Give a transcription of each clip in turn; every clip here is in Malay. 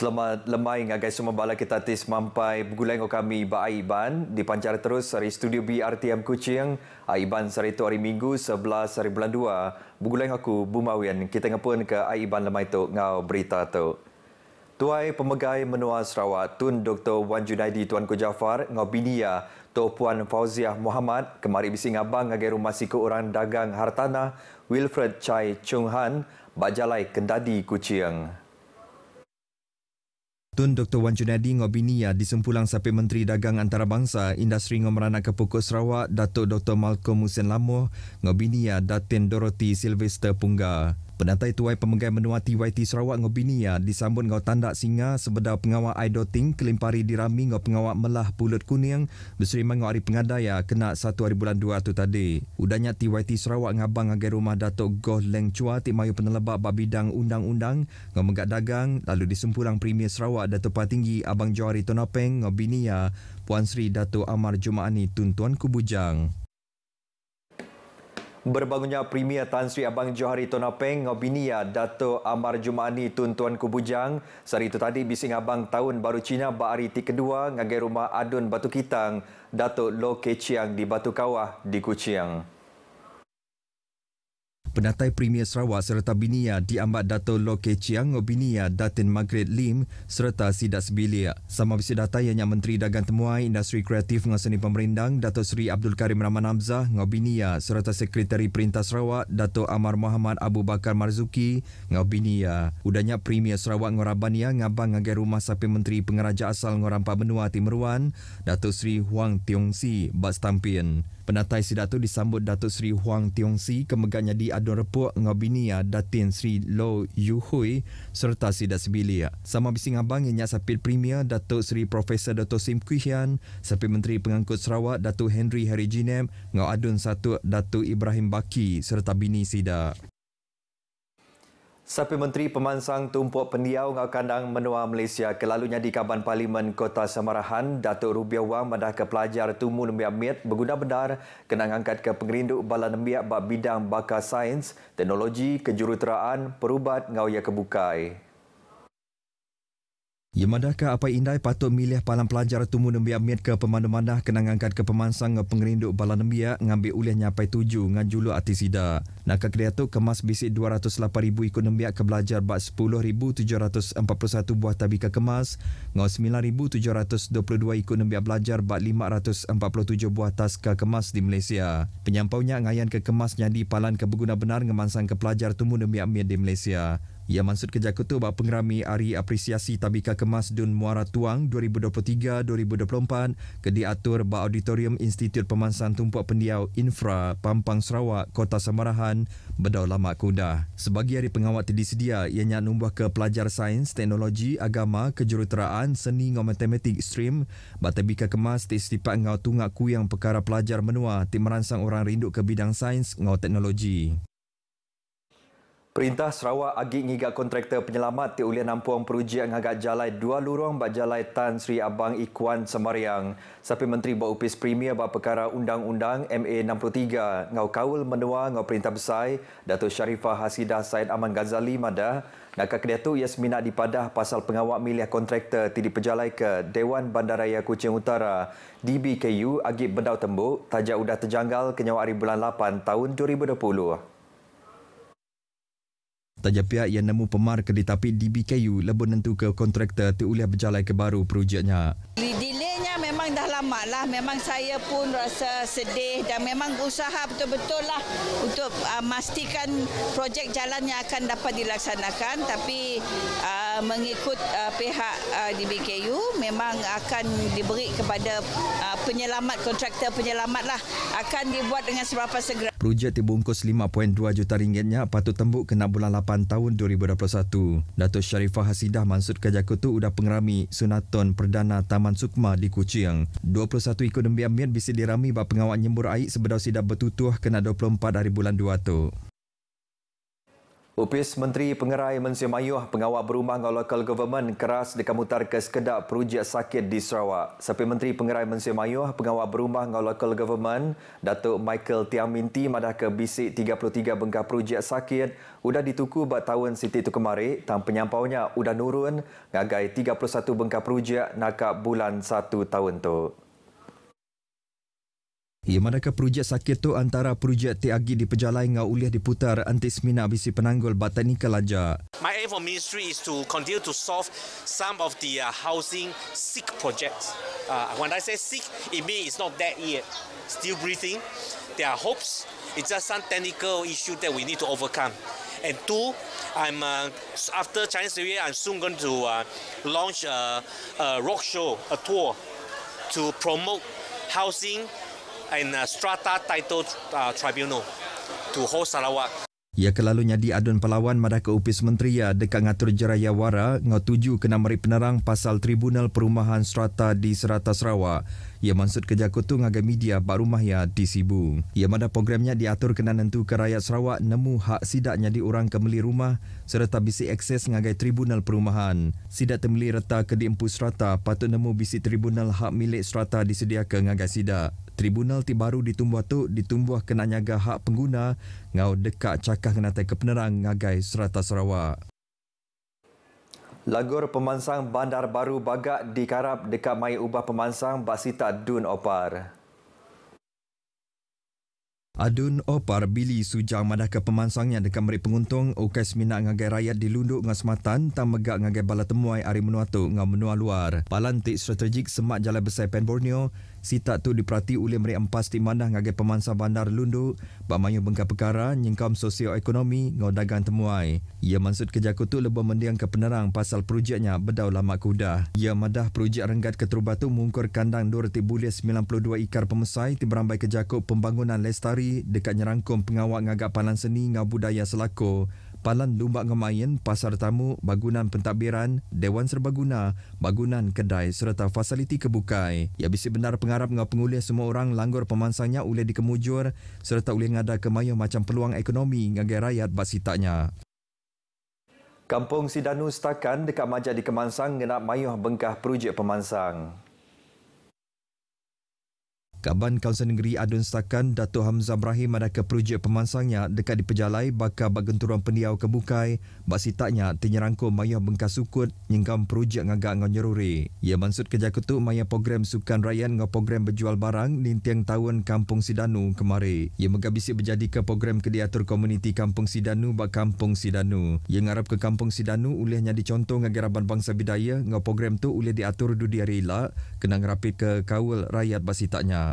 Selamat lemai agak semua bala kita tis mampai pegulai kami Baai Iban dipancar terus dari studio BRTM Kuching Aiban hari itu hari Minggu 11 hari bulan 2 pegulai aku Bumawian kita ngepun ke Aiban lemai itu ngau berita itu. Tuai pemegai menua Sarawak Tun Dr Wan Junaidi Tuan Jafar ngau binia Tu Puan Fauziah Muhammad kemari bisi ngabang agai rumah siku orang dagang hartanah Wilfred Chai Chung Han bajalai kendadi Kuching. Tun Dr. Wan Junadi Ngobinia ya, disempulang sampai Menteri Dagang Antarabangsa Industri Ngomerana ke Pukul Sarawak Dato' Dr. Malcolm Hussein Lamoh Ngobinia ya, Datin Dorothy Sylvester Punga. Pendatai Tuai pemegang Menua TYT Sarawak Ngobini ya, disambut ngau tanda singa sebedau pengawal idoting kelimpari dirami ngau pengawal Melah Pulut Kuning berseri mengau hari pengadai ya, kena satu hari bulan dua tu tadi. Udanya TYT Sarawak ngabang agai rumah Datuk Goh Leng Chua ti mayu penelebak bab bidang undang-undang ngau menggak dagang lalu disempurang Premier Sarawak Datuk Patinggi Abang Johari Tonopeng Ngobini ya, Puan Sri Datuk Amar Jumaani tuntuan Kubujang. Berbangunnya Premier Tan Sri Abang Johari Tonapeng, Peng, Ngobinia, Dato Amar Jumani, Tuan Tuan Kubujang. Sehari itu tadi, Bising Abang Tahun Baru Cina, Baari Ti Kedua, ngagai rumah Adun Batu Kitang, Dato Lo Keciang di Batu Kawah di Kuciang. Penatai Premier Sarawak serta Binia diambat Dato Loke Chiang Binia Datin Margaret Lim serta Sidat Sebilia. Sama bisa data yang Menteri Dagang Temuai Industri Kreatif dan Seni Pemerindang Dato Sri Abdul Karim Rahman Hamzah Binia serta Sekretari Perintah Sarawak Dato Amar Muhammad Abu Bakar Marzuki Binia. Udanya Premier Sarawak Ngorabania ngabang ngagai rumah sapi Menteri Pengeraja Asal Ngorampak Benua Timuruan Dato Sri Huang Tiong Si Bastampin. Tampin. Penatai sidato disambut Datuk Seri Huang Tiong Si, kemegahnya di Adun Repuk, Ngobinia, Datin Seri Lo Yu Hui serta Sida Sibili. Sama bising abang yang sapit premier Datuk Seri Profesor Datuk Sim Kui Hian, sapit Menteri Pengangkut Sarawak Datuk Henry Harijinem, Ngau Adun Satu Datuk Ibrahim Baki serta Bini Sida. Sapi Menteri Pemansang Tumpuk Pendiau Kandang Menua Malaysia kelalunya di Kaban Parlimen Kota Samarahan, Datuk Rubia Wang mendah ke pelajar Tumu Nembiak Miet berguna benar kena angkat ke pengerinduk Bala Nembiak bab bidang bakar sains, teknologi, kejuruteraan, perubat ngau ia kebukai. Ya madaka apa indai patut milih palang pelajar tumu nembia miat ke pemandu manda kenangankan ke pemansang pengerinduk bala nembia ngambil ulih nyapai tuju ngan julu atisida. Naka kedia tu kemas bisik 208,000 ikut nembia ke belajar bak 10,741 buah tabika kemas ngau 9,722 ikut nembia belajar bak 547 buah tas ke kemas di Malaysia. Penyampaunya ngayan ke kemas nyandi palan ke berguna benar ngemansang ke pelajar tumu nembia miat di Malaysia. Ia maksud kerja ketua bak pengerami Ari Apresiasi Tabika Kemas Dun Muara Tuang 2023-2024 ke diatur bak Auditorium Institut Pemansan Tumpuk Pendiau Infra Pampang Sarawak Kota Samarahan Bedau Lama Kudah. Sebagai hari pengawat tersedia, ianya numbuh ke pelajar sains, teknologi, agama, kejuruteraan, seni ngau matematik stream bak Tabika Kemas di setipat ngau tungak kuyang perkara pelajar menua ti merangsang orang rindu ke bidang sains ngau teknologi. Perintah Sarawak agi ngigak kontraktor penyelamat di Ulian Nampuang peruji ngagak jalai dua lorong bak jalai Tan Sri Abang Ikuan Semariang. Sapi Menteri Bawa Upis Premier bak perkara Undang-Undang MA63 ngau kawal menua ngau perintah besai Datuk Sharifah Hasidah Said Aman Ghazali mada nak kedia tu ia semina dipadah pasal pengawak milih kontraktor tidak pejalai ke Dewan Bandaraya Kuching Utara DBKU agi bendau tembuk tajak udah terjanggal kenyawa hari bulan 8 tahun 2020. Tajah pihak yang nemu pemar kedai tapi di BKU lebih nentu ke kontraktor tu ulih berjalan ke baru projeknya. Delaynya memang dah amatlah memang saya pun rasa sedih dan memang usaha betul-betul lah untuk uh, projek jalan yang akan dapat dilaksanakan tapi uh, mengikut uh, pihak uh, DBKU memang akan diberi kepada uh, penyelamat kontraktor penyelamat lah akan dibuat dengan seberapa segera. Projek dibungkus 5.2 juta ringgitnya patut tembuk kena bulan 8 tahun 2021. Datuk Sharifah Hasidah Mansur Kajakutu sudah Pengerami Sunaton Perdana Taman Sukma di Kuching 21 ikut dembian mian bisa dirami bak pengawal nyembur air sebedau sidap bertutuh kena 24 hari bulan 2 tu. Upis Menteri Pengerai Mansi Mayuh pengawal berumah dengan local government keras dikamutar ke sekedap perujuk sakit di Sarawak. Sepi Menteri Pengerai Mansi Mayuh pengawal berumah dengan local government Datuk Michael Tiaminti madah ke bisik 33 bengkak perujuk sakit sudah dituku buat tahun Siti itu kemari tan penyampaunya sudah nurun ngagai 31 bengkak perujuk nakak bulan 1 tahun tu. Ia manakah projek sakit tu antara projek ti agi di pejalai ngau ulih diputar anti semina bisi penanggul botanical aja. My aim for ministry is to continue to solve some of the uh, housing sick projects. Uh, when I say sick, it means it's not dead yet, still breathing. There are hopes. It's just some technical issue that we need to overcome. And two, I'm uh, after Chinese New Year, I'm soon going to uh, launch a, a rock show, a tour to promote housing and uh, strata title uh, tribunal to hold Sarawak. Ia kelalunya diadun pelawan madah ke Upis Menteria dekat Ngatur Jeraya Wara ngotuju kena meri penerang pasal Tribunal Perumahan Strata di Serata Sarawak. Ia maksud kerja kutung agar media bak rumah ya di Sibu. Ia mada programnya diatur kena nentu ke rakyat Sarawak nemu hak sidaknya diorang orang kemeli rumah serta bisi akses ngagai Tribunal Perumahan. Sidak temeli reta ke diempu strata patut nemu bisi Tribunal Hak Milik strata disediakan ngagai sidak tribunal ti baru ditumbuh tu ditumbuh kena nyaga hak pengguna ngau dekat cakah kena tai kepenerang ngagai serata Sarawak. Lagur pemansang bandar baru bagak dikarap dekat mai ubah pemansang Basita Dun Opar. Adun Opar Bili Sujang madah ke pemansangnya dekat meri penguntung ukai semina ngagai rakyat dilunduk dengan sematan tak megak ngagai bala temuai hari menua tu dengan menua luar. Palantik strategik semak jalan besar Pan Sitak tu diperhati oleh mereka empas di mana ngagai pemansa bandar lundu bermaya bengkak perkara nyengkam sosioekonomi ngau dagang temuai. Ia maksud kerja tu lebih mendiang ke penerang pasal projeknya bedau lama kuda. Ia madah projek renggat keterubah tu mengukur kandang dur ti bulis 92 ikar pemesai ti berambai kerja pembangunan lestari dekat nyerangkum pengawak ngagak panan seni ngabudaya budaya selaku. Palan Lumbak Ngemain, Pasar Tamu, Bangunan Pentadbiran, Dewan Serbaguna, Bangunan Kedai serta Fasiliti Kebukai. Ia bisa benar pengharap dengan pengulia semua orang langgur pemansangnya oleh dikemujur serta oleh ngada kemayu macam peluang ekonomi ngagai rakyat basitaknya. Kampung Sidanu Stakan dekat Majak di Kemansang ngenak mayuh bengkah projek pemansang. Kaban Kawasan Negeri Adun Setakan, Dato' Hamzah Ibrahim adakah projek pemansangnya dekat di Pejalai bakal bergenturan pendiau ke Bukai basi taknya tenyerangku maya bengkas sukut nyenggam projek ngagak ngau nyeruri. Ia ya, mansut kerja ketu maya program sukan rakyat ngau program berjual barang nintiang tahun Kampung Sidanu kemari. Ia ya, megabisik berjadi ke program kediatur komuniti Kampung Sidanu bak Kampung Sidanu. Ia ya, ngarap ke Kampung Sidanu ulihnya dicontoh ngagiraban bangsa bidaya ngau program tu ulih diatur dudia rila kena ngerapit ke kawal rakyat basi taknya.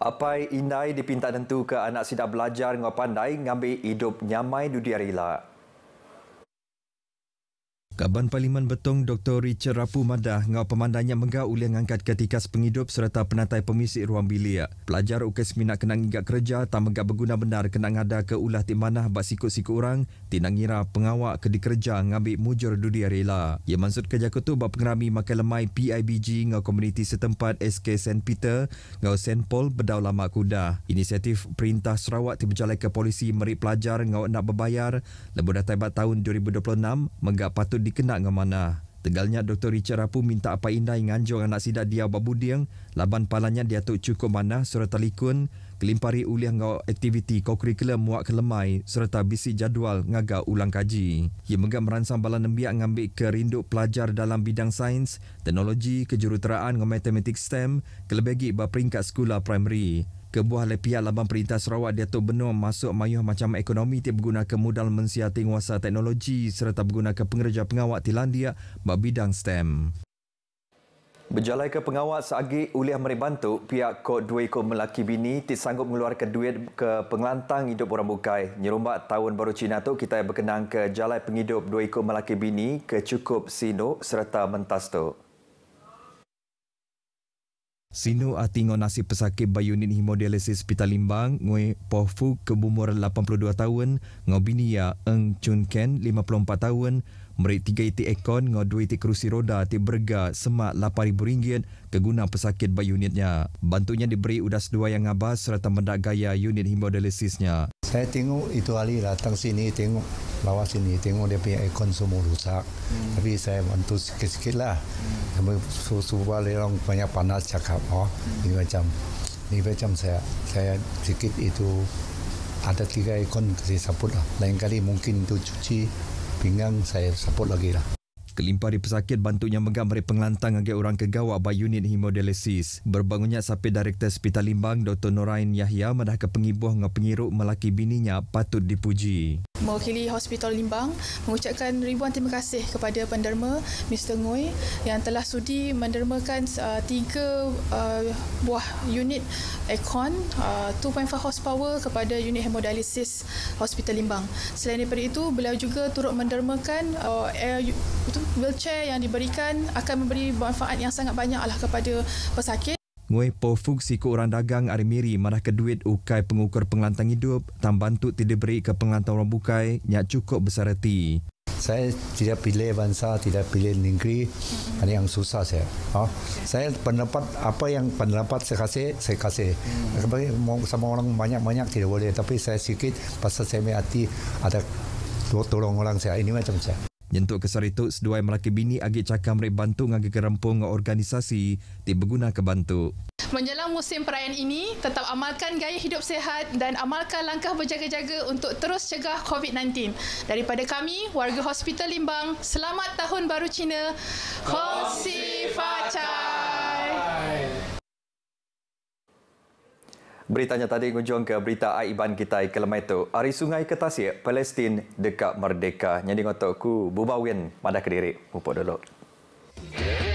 Apa indai dipinta tentu ke anak sidak belajar ngau pandai ngambil hidup nyamai dudia rila. Kaban Parlimen Betong Dr. Richard Rapu Madah ngau pemandanya menggau uli angkat ketika sepenghidup serta penatai pemisik ruang bilia. Pelajar uke seminak kena ngigak kerja tak menggak berguna benar kena ngada ke ulah timanah manah bak sikut-sikut orang tinang ngira pengawak ke dikerja ngambil mujur dudia rela. Ia ya, maksud kerja kutu bak pengerami makan lemai PIBG ngau komuniti setempat SK St. Peter ngau St. Paul berdaulah Lama Kuda. Inisiatif Perintah Sarawak ti ke polisi merik pelajar ngau nak berbayar lebih dah tiba tahun 2026 menggak patut di dikenak ke mana. Tegalnya Dr. Richard Apu minta apa indah nganjung anak sidak dia babu diang, laban palanya dia tu cukup mana surat telikun, kelimpari uliah ngau aktiviti kokurikulum muak kelemai serta bisi jadual ngaga ulang kaji. Ia megang merangsang bala nembiak ngambil kerindu pelajar dalam bidang sains, teknologi, kejuruteraan ngau matematik STEM, kelebegi berperingkat sekolah primary ke buah lepian laban perintah Sarawak dia tu benua masuk mayuh macam ekonomi ti berguna ke modal mensia tinguasa teknologi serta berguna ke pengerja pengawak tilandia ba bidang STEM. Berjalan ke pengawal seagi uliah meribantu pihak kod dua ikut melaki bini ti sanggup mengeluarkan duit ke pengelantang hidup orang bukai. Nyerombak tahun baru Cina tu kita berkenang ke jalan penghidup dua ikut melaki bini ke cukup sino serta mentas tu. Sino atingo nasi pesakit bayunin unit hemodialisis Pitalimbang ngui pofu ke umur 82 tahun ngau bini ya eng chun ken 54 tahun meri tiga iti ekon ngau dua iti kerusi roda ti berga semak 8000 ringgit keguna pesakit ba bantunya diberi udas dua yang abas serta mendak gaya unit hemodialisisnya saya tengok itu ahli datang sini tengok bawah sini tengok dia punya ekon semua rusak hmm. tapi saya bantu sikit-sikit lah hmm. semua dia orang banyak panas cakap oh hmm. ini macam ini macam saya saya sikit itu ada tiga ekon saya support lah lain kali mungkin itu cuci pinggang saya support lagi lah Kelimpari pesakit bantunya menggambari pengelantang agak orang kegawa bagi unit hemodialisis. Berbangunnya sapi Direktur Hospital Limbang, Dr. Norain Yahya madah ke pengibuh dengan penyiruk melaki bininya patut dipuji. Mewakili Hospital Limbang mengucapkan ribuan terima kasih kepada penderma Mr. Ngoi yang telah sudi mendermakan uh, tiga uh, buah unit aircon uh, 2.5 horsepower kepada unit hemodialisis Hospital Limbang. Selain daripada itu, beliau juga turut mendermakan uh, air wheelchair yang diberikan akan memberi manfaat yang sangat banyak lah kepada pesakit. Mui pofuk si orang dagang Arimiri marah ke duit ukai pengukur pengelantang hidup tan bantu tidak beri ke pengelantang orang bukai yang cukup besar hati. Saya tidak pilih bangsa, tidak pilih negeri. Ini yang susah saya. Oh, saya pendapat apa yang pendapat saya kasih, saya kasih. mm sama orang banyak-banyak tidak boleh. Tapi saya sikit pasal saya hati ada tolong orang saya. Ini macam saya. Nyentuk kesar itu seduai melaki bini agak cakam rek bantu ngagi kerempung organisasi di berguna ke bantu. Menjelang musim perayaan ini, tetap amalkan gaya hidup sehat dan amalkan langkah berjaga-jaga untuk terus cegah COVID-19. Daripada kami, warga Hospital Limbang, Selamat Tahun Baru Cina. Kongsi Facah! Beritanya tadi ujung ke berita Aiban kita ke itu Hari Sungai ketasi Palestin dekat Merdeka. Nyanyi ngotok ku, bubawin, madah kediri. Mumpuk dulu. Yeah.